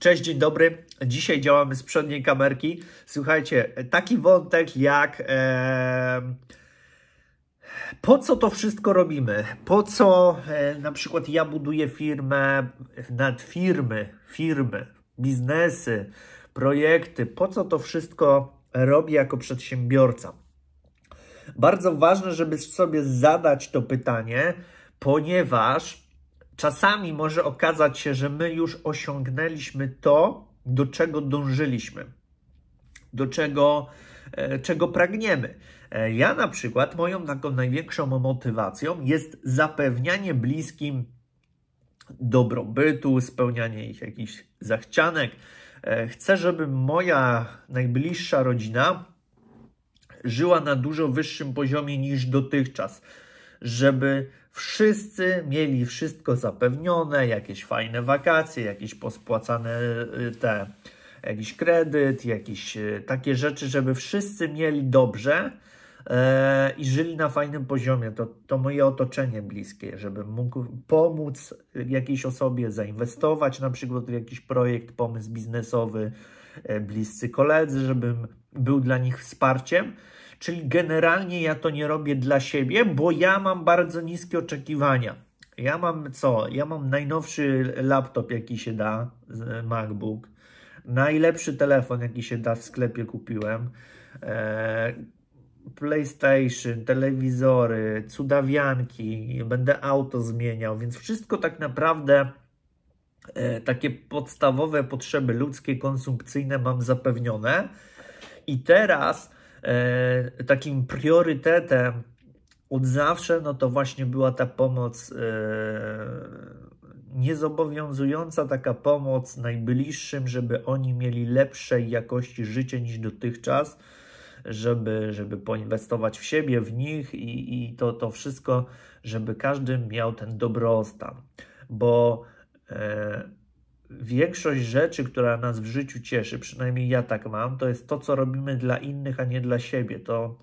Cześć, dzień dobry. Dzisiaj działamy z przedniej kamerki. Słuchajcie, taki wątek jak e, po co to wszystko robimy? Po co e, na przykład ja buduję firmę, nad firmy, firmy, biznesy, projekty? Po co to wszystko robię jako przedsiębiorca? Bardzo ważne, żeby sobie zadać to pytanie, ponieważ Czasami może okazać się, że my już osiągnęliśmy to, do czego dążyliśmy, do czego, e, czego pragniemy. E, ja na przykład, moją taką największą motywacją jest zapewnianie bliskim dobrobytu, spełnianie ich jakichś zachcianek. E, chcę, żeby moja najbliższa rodzina żyła na dużo wyższym poziomie niż dotychczas żeby wszyscy mieli wszystko zapewnione, jakieś fajne wakacje, jakieś pospłacane y, te, jakiś kredyt, jakieś y, takie rzeczy, żeby wszyscy mieli dobrze e, i żyli na fajnym poziomie. To, to moje otoczenie bliskie, żeby mógł pomóc jakiejś osobie zainwestować na przykład w jakiś projekt, pomysł biznesowy, e, bliscy koledzy, żebym był dla nich wsparciem Czyli generalnie ja to nie robię dla siebie, bo ja mam bardzo niskie oczekiwania. Ja mam co? Ja mam najnowszy laptop, jaki się da, MacBook, najlepszy telefon, jaki się da w sklepie kupiłem. E, PlayStation, telewizory, cudawianki, będę auto zmieniał, więc wszystko tak naprawdę e, takie podstawowe potrzeby ludzkie, konsumpcyjne mam zapewnione. I teraz E, takim priorytetem od zawsze, no to właśnie była ta pomoc e, niezobowiązująca taka pomoc najbliższym, żeby oni mieli lepszej jakości życie niż dotychczas, żeby, żeby poinwestować w siebie, w nich i, i to, to wszystko, żeby każdy miał ten dobrostan. Bo e, większość rzeczy, która nas w życiu cieszy, przynajmniej ja tak mam, to jest to, co robimy dla innych, a nie dla siebie. To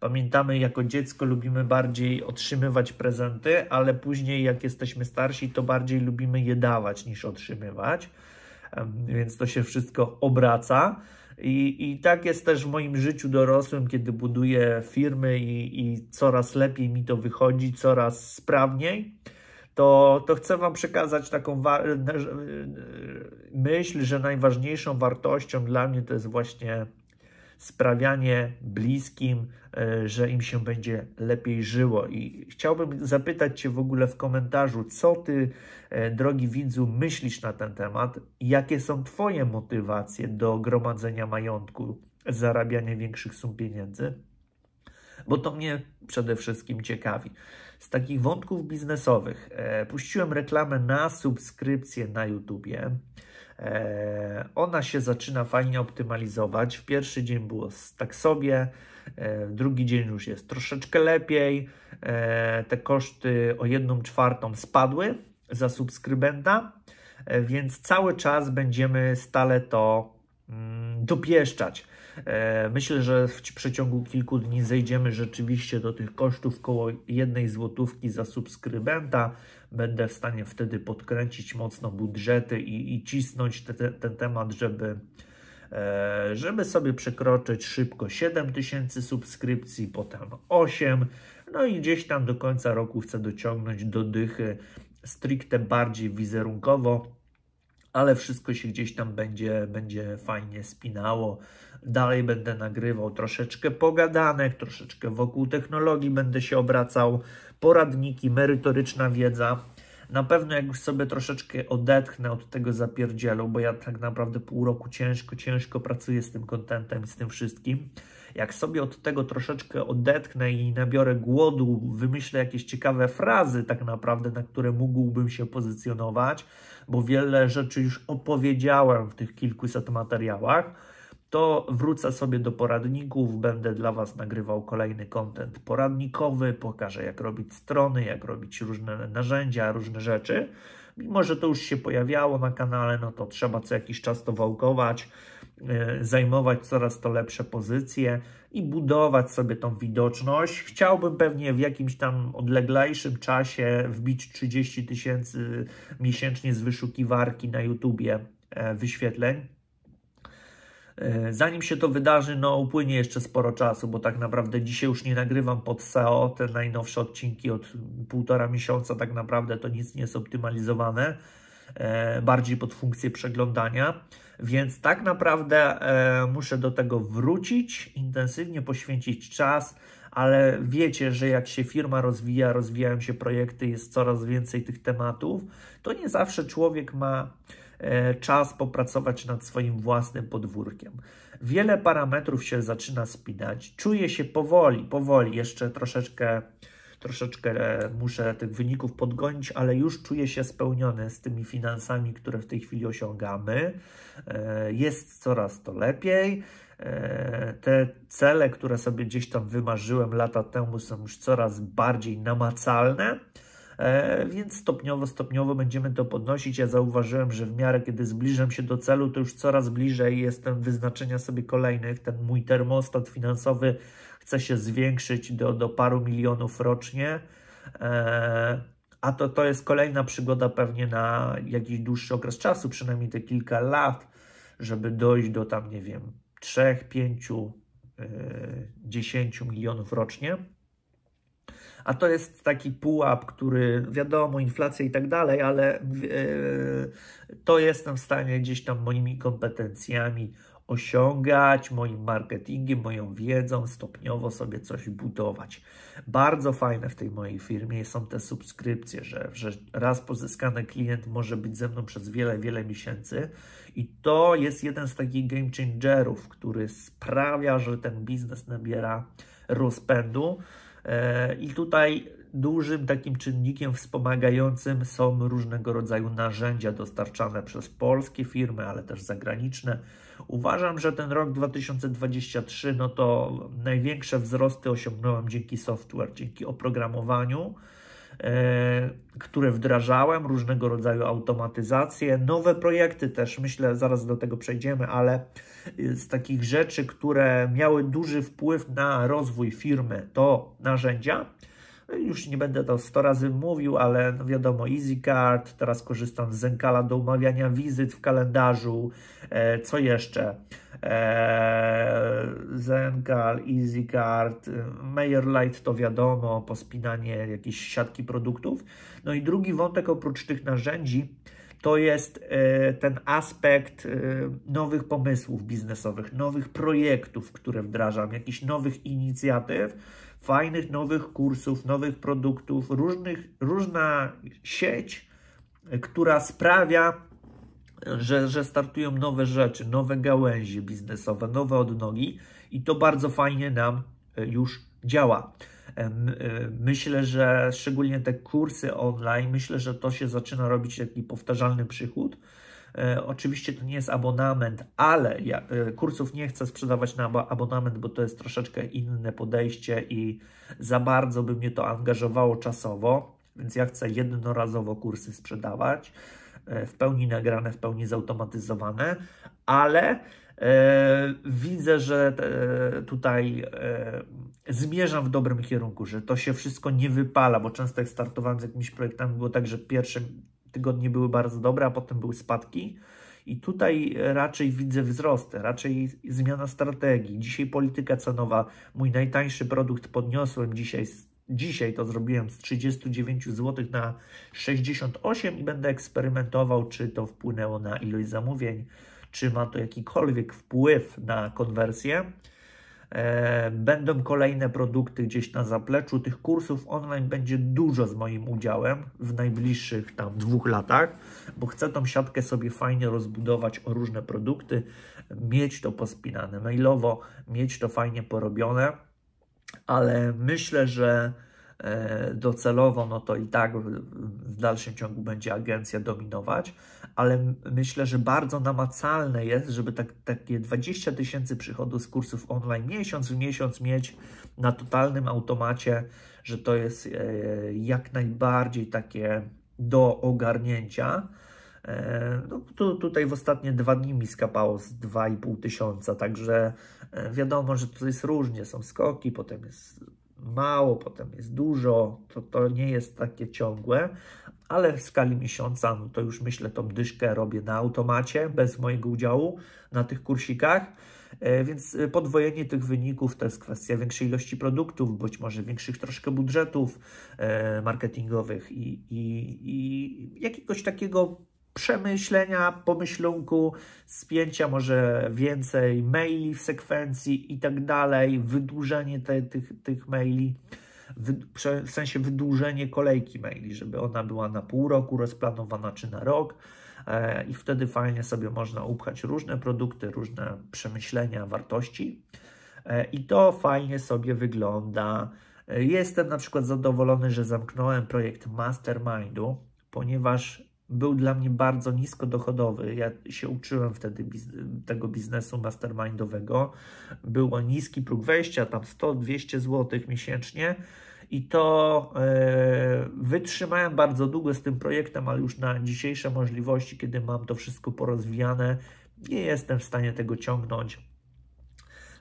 pamiętamy, jako dziecko lubimy bardziej otrzymywać prezenty, ale później, jak jesteśmy starsi, to bardziej lubimy je dawać niż otrzymywać. Więc to się wszystko obraca. I, I tak jest też w moim życiu dorosłym, kiedy buduję firmy i, i coraz lepiej mi to wychodzi, coraz sprawniej to, to chcę Wam przekazać taką myśl, że najważniejszą wartością dla mnie to jest właśnie sprawianie bliskim, e, że im się będzie lepiej żyło. I chciałbym zapytać Cię w ogóle w komentarzu, co Ty, e, drogi widzu, myślisz na ten temat? Jakie są Twoje motywacje do gromadzenia majątku, zarabiania większych sum pieniędzy? Bo to mnie przede wszystkim ciekawi z takich wątków biznesowych. E, puściłem reklamę na subskrypcję na YouTubie. E, ona się zaczyna fajnie optymalizować. W pierwszy dzień było tak sobie, e, drugi dzień już jest troszeczkę lepiej. Te koszty o jedną czwartą spadły za subskrybenta, więc cały czas będziemy stale to mm, dopieszczać. E, myślę, że w przeciągu kilku dni zejdziemy rzeczywiście do tych kosztów koło jednej złotówki za subskrybenta. Będę w stanie wtedy podkręcić mocno budżety i, i cisnąć te, te, ten temat, żeby e, żeby sobie przekroczyć szybko 7000 subskrypcji, potem 8, no i gdzieś tam do końca roku chcę dociągnąć do dychy stricte bardziej wizerunkowo, ale wszystko się gdzieś tam będzie, będzie fajnie spinało. Dalej będę nagrywał troszeczkę pogadanek, troszeczkę wokół technologii będę się obracał, poradniki, merytoryczna wiedza. Na pewno jak już sobie troszeczkę odetchnę od tego zapierdzielu, bo ja tak naprawdę pół roku ciężko, ciężko pracuję z tym kontentem i z tym wszystkim, jak sobie od tego troszeczkę odetchnę i nabiorę głodu, wymyślę jakieś ciekawe frazy, tak naprawdę, na które mógłbym się pozycjonować, bo wiele rzeczy już opowiedziałem w tych kilkuset materiałach to wrócę sobie do poradników, będę dla Was nagrywał kolejny kontent poradnikowy, pokażę jak robić strony, jak robić różne narzędzia, różne rzeczy. Mimo, że to już się pojawiało na kanale, no to trzeba co jakiś czas to wałkować. E, zajmować coraz to lepsze pozycje i budować sobie tą widoczność. Chciałbym pewnie w jakimś tam odleglejszym czasie wbić 30 tysięcy miesięcznie z wyszukiwarki na YouTubie e, wyświetleń. E, zanim się to wydarzy, no upłynie jeszcze sporo czasu, bo tak naprawdę dzisiaj już nie nagrywam pod SEO. Te najnowsze odcinki od półtora miesiąca tak naprawdę to nic nie jest optymalizowane. E, bardziej pod funkcję przeglądania. Więc tak naprawdę e, muszę do tego wrócić, intensywnie poświęcić czas, ale wiecie, że jak się firma rozwija, rozwijają się projekty, jest coraz więcej tych tematów, to nie zawsze człowiek ma e, czas popracować nad swoim własnym podwórkiem. Wiele parametrów się zaczyna spinać, czuję się powoli, powoli jeszcze troszeczkę troszeczkę muszę tych wyników podgonić, ale już czuję się spełniony z tymi finansami, które w tej chwili osiągamy. E, jest coraz to lepiej. E, te cele, które sobie gdzieś tam wymarzyłem lata temu, są już coraz bardziej namacalne. E, więc stopniowo, stopniowo będziemy to podnosić. Ja zauważyłem, że w miarę kiedy zbliżam się do celu, to już coraz bliżej jestem wyznaczenia sobie kolejnych. Ten mój termostat finansowy chce się zwiększyć do, do paru milionów rocznie. E, a to, to jest kolejna przygoda pewnie na jakiś dłuższy okres czasu, przynajmniej te kilka lat, żeby dojść do tam, nie wiem, 3, 5, 10 milionów rocznie. A to jest taki pułap, który wiadomo, inflacja i tak dalej, ale yy, to jestem w stanie gdzieś tam moimi kompetencjami osiągać, moim marketingiem, moją wiedzą, stopniowo sobie coś budować. Bardzo fajne w tej mojej firmie są te subskrypcje, że, że raz pozyskany klient może być ze mną przez wiele, wiele miesięcy i to jest jeden z takich game changerów, który sprawia, że ten biznes nabiera rozpędu. E, I tutaj dużym takim czynnikiem wspomagającym są różnego rodzaju narzędzia dostarczane przez polskie firmy, ale też zagraniczne. Uważam, że ten rok 2023 no to największe wzrosty osiągnąłem dzięki software, dzięki oprogramowaniu. E, które wdrażałem, różnego rodzaju automatyzacje, nowe projekty też, myślę, zaraz do tego przejdziemy, ale e, z takich rzeczy, które miały duży wpływ na rozwój firmy, to narzędzia. Już nie będę to 100 razy mówił, ale no wiadomo, EasyCard, teraz korzystam z Zenkala do umawiania wizyt w kalendarzu, e, co jeszcze? Eee, Zengal, EasyGuard, Mayer Light to wiadomo, pospinanie jakiejś siatki produktów. No i drugi wątek oprócz tych narzędzi to jest e, ten aspekt e, nowych pomysłów biznesowych, nowych projektów, które wdrażam, jakichś nowych inicjatyw, fajnych nowych kursów, nowych produktów, różnych, różna sieć, e, która sprawia, że, że startują nowe rzeczy, nowe gałęzie biznesowe, nowe odnogi i to bardzo fajnie nam e, już działa. E, myślę, że szczególnie te kursy online, myślę, że to się zaczyna robić taki powtarzalny przychód. E, oczywiście to nie jest abonament, ale ja kursów nie chcę sprzedawać na abonament, bo to jest troszeczkę inne podejście i za bardzo by mnie to angażowało czasowo, więc ja chcę jednorazowo kursy sprzedawać. E, w pełni nagrane, w pełni zautomatyzowane, ale e, widzę, że te, tutaj e, zmierzam w dobrym kierunku, że to się wszystko nie wypala, bo często jak startowałem z jakimiś projektami, było tak, że pierwsze tygodnie były bardzo dobre, a potem były spadki. I tutaj raczej widzę wzrost, raczej zmiana strategii. Dzisiaj polityka cenowa. Mój najtańszy produkt podniosłem dzisiaj z Dzisiaj to zrobiłem z 39 zł na 68 i będę eksperymentował, czy to wpłynęło na ilość zamówień, czy ma to jakikolwiek wpływ na konwersję. E, będą kolejne produkty gdzieś na zapleczu. Tych kursów online będzie dużo z moim udziałem w najbliższych tam dwóch latach, bo chcę tą siatkę sobie fajnie rozbudować o różne produkty, mieć to pospinane mailowo, mieć to fajnie porobione ale myślę, że e, docelowo, no to i tak w dalszym ciągu będzie agencja dominować, ale myślę, że bardzo namacalne jest, żeby tak, takie 20 tysięcy przychodów z kursów online miesiąc w miesiąc mieć na totalnym automacie, że to jest e, jak najbardziej takie do ogarnięcia. E, no, tu, tutaj w ostatnie dwa dni mi skapało z 2,5 tysiąca, także e, wiadomo, że to jest różnie, są skoki, potem jest mało, potem jest dużo, to, to nie jest takie ciągłe, ale w skali miesiąca, no to już myślę, tą dyszkę robię na automacie, bez mojego udziału na tych kursikach, e, więc podwojenie tych wyników to jest kwestia większej ilości produktów, być może większych troszkę budżetów marketingowych i, i, i jakiegoś takiego przemyślenia, pomyślunku, spięcia może więcej maili w sekwencji i tak dalej, wydłużenie te, tych, tych maili, w sensie wydłużenie kolejki maili, żeby ona była na pół roku rozplanowana czy na rok e, i wtedy fajnie sobie można upchać różne produkty, różne przemyślenia, wartości e, i to fajnie sobie wygląda. E, jestem na przykład zadowolony, że zamknąłem projekt Mastermindu, ponieważ był dla mnie bardzo nisko dochodowy. Ja się uczyłem wtedy biz tego biznesu mastermindowego. Było niski próg wejścia, tam 100-200 zł miesięcznie. I to e, wytrzymałem bardzo długo z tym projektem, ale już na dzisiejsze możliwości, kiedy mam to wszystko porozwijane, nie jestem w stanie tego ciągnąć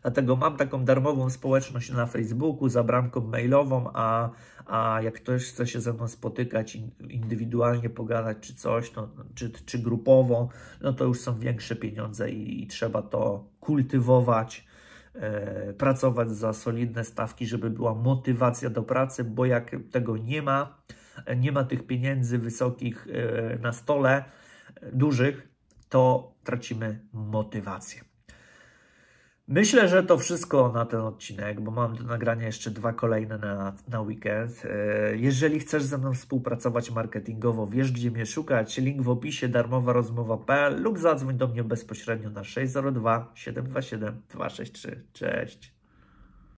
Dlatego mam taką darmową społeczność na Facebooku za bramką mailową, a, a jak ktoś chce się ze mną spotykać, indywidualnie pogadać czy coś, no czy, czy grupowo, no to już są większe pieniądze i, i trzeba to kultywować e, pracować za solidne stawki, żeby była motywacja do pracy, bo jak tego nie ma, nie ma tych pieniędzy wysokich e, na stole, e, dużych, to tracimy motywację. Myślę, że to wszystko na ten odcinek, bo mam do nagrania jeszcze dwa kolejne na, na weekend. E, jeżeli chcesz ze mną współpracować marketingowo, wiesz gdzie mnie szukać. Link w opisie darmowa rozmowa.pl lub zadzwoń do mnie bezpośrednio na 602 727 263. Cześć!